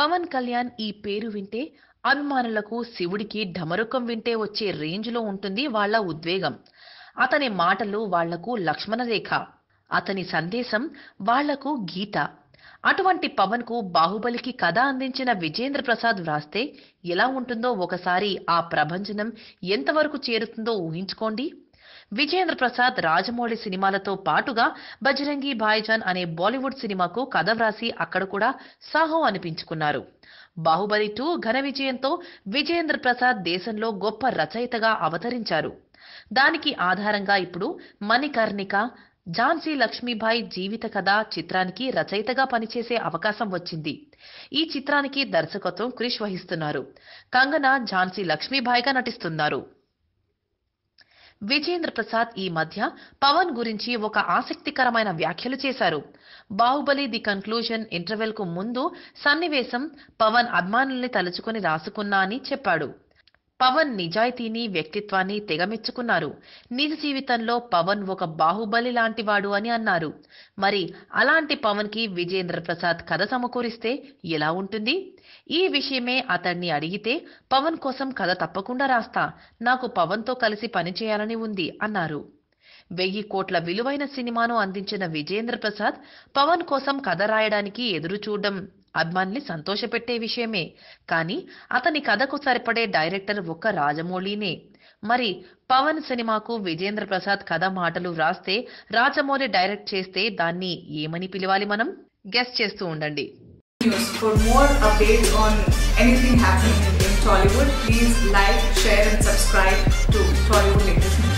పవన్ కళ్యాణ్ ఈ పేరు వింటే అభిమానులకు శివుడికి ఢమరుకం వింటే వచ్చే రేంజ్లో ఉంటుంది వాళ్ల ఉద్వేగం అతని మాటలు వాళ్లకు లక్ష్మణరేఖ అతని సందేశం వాళ్లకు గీత అటువంటి పవన్ కు బాహుబలికి కథ అందించిన విజేంద్ర ప్రసాద్ వ్రాస్తే ఎలా ఉంటుందో ఒకసారి ఆ ప్రభంజనం ఎంతవరకు చేరుతుందో ఊహించుకోండి విజేంద్ర ప్రసాద్ రాజమౌళి సినిమాలతో పాటుగా బజరంగి భాయ్జాన్ అనే బాలీవుడ్ సినిమాకు కథ వ్రాసి అక్కడ కూడా సాహో అనిపించుకున్నారు బాహుబలి టూ ఘన విజయంతో విజేంద్ర ప్రసాద్ దేశంలో గొప్ప రచయితగా అవతరించారు దానికి ఆధారంగా ఇప్పుడు మణికర్ణిక ఝాన్సీ లక్ష్మీబాయి జీవిత కథ చిత్రానికి రచయితగా పనిచేసే అవకాశం వచ్చింది ఈ చిత్రానికి దర్శకత్వం క్రిష్ వహిస్తున్నారు కంగనా ఝాన్సీ లక్ష్మీబాయిగా నటిస్తున్నారు విజేంద్ర ప్రసాద్ ఈ మధ్య పవన్ గురించి ఒక ఆసక్తికరమైన వ్యాఖ్యలు చేశారు బాహుబలి ది కన్క్లూజన్ ఇంటర్వెల్ కు ముందు సన్నివేశం పవన్ అభిమానుల్ని తలుచుకుని రాసుకున్నా అని చెప్పాడు పవన్ నిజాయితీని వ్యక్తిత్వాన్ని తెగమెచ్చుకున్నారు నిజ జీవితంలో పవన్ ఒక బాహుబలి లాంటివాడు అని అన్నారు మరి అలాంటి పవన్ కి విజేంద్ర ప్రసాద్ కథ సమకూరిస్తే ఎలా ఉంటుంది ఈ విషయమే అతన్ని అడిగితే పవన్ కోసం కథ తప్పకుండా రాస్తా నాకు పవన్తో కలిసి పనిచేయాలని ఉంది అన్నారు వెయ్యి కోట్ల విలువైన సినిమాను అందించిన విజేంద్ర ప్రసాద్ పవన్ కోసం కథ రాయడానికి ఎదురు చూడడం అభిమానుల్ని సంతోషపెట్టే విషయమే కానీ అతని కథకు సరిపడే డైరెక్టర్ ఒక్క రాజమౌళినే మరి పవన్ సినిమాకు విజేంద్ర ప్రసాద్ కథ మాటలు రాస్తే రాజమౌళి డైరెక్ట్ చేస్తే దాన్ని ఏమని పిలవాలి మనం గెస్ట్ చేస్తూ ఉండండి For more updates on